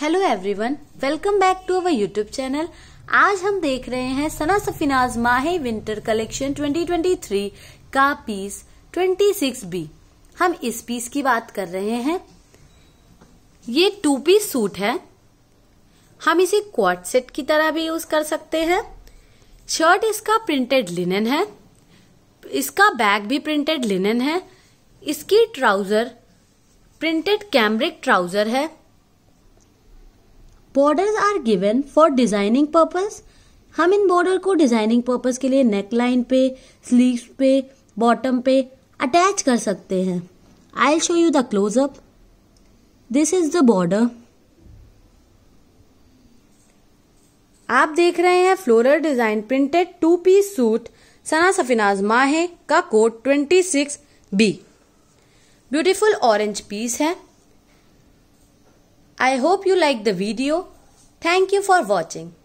Hello everyone welcome back to our YouTube channel आज हम देख रहे हैं सना सफिनाज माहे विंटर कलेक्शन 2023 का पीस 26 बी हम इस पीस की बात कर रहे हैं ये टू पीस सूट है हम इसे क्वाड सेट की तरह भी यूज कर सकते हैं शर्ट इसका प्रिंटेड लिनन है इसका बैग भी प्रिंटेड लिनन है इसकी ट्राउजर प्रिंटेड कैमरिक ट्राउजर है borders are given for designing purpose हम इन बॉर्डर को डिजाइनिंग पर्पस के लिए नेक लाइन पे स्लीव्स पे बॉटम पे अटैच कर सकते हैं I show you the close up this is the border आप देख रहे हैं floral design printed two piece suit Sana Safinaz Mahay का code six B beautiful orange piece है I hope you liked the video. Thank you for watching.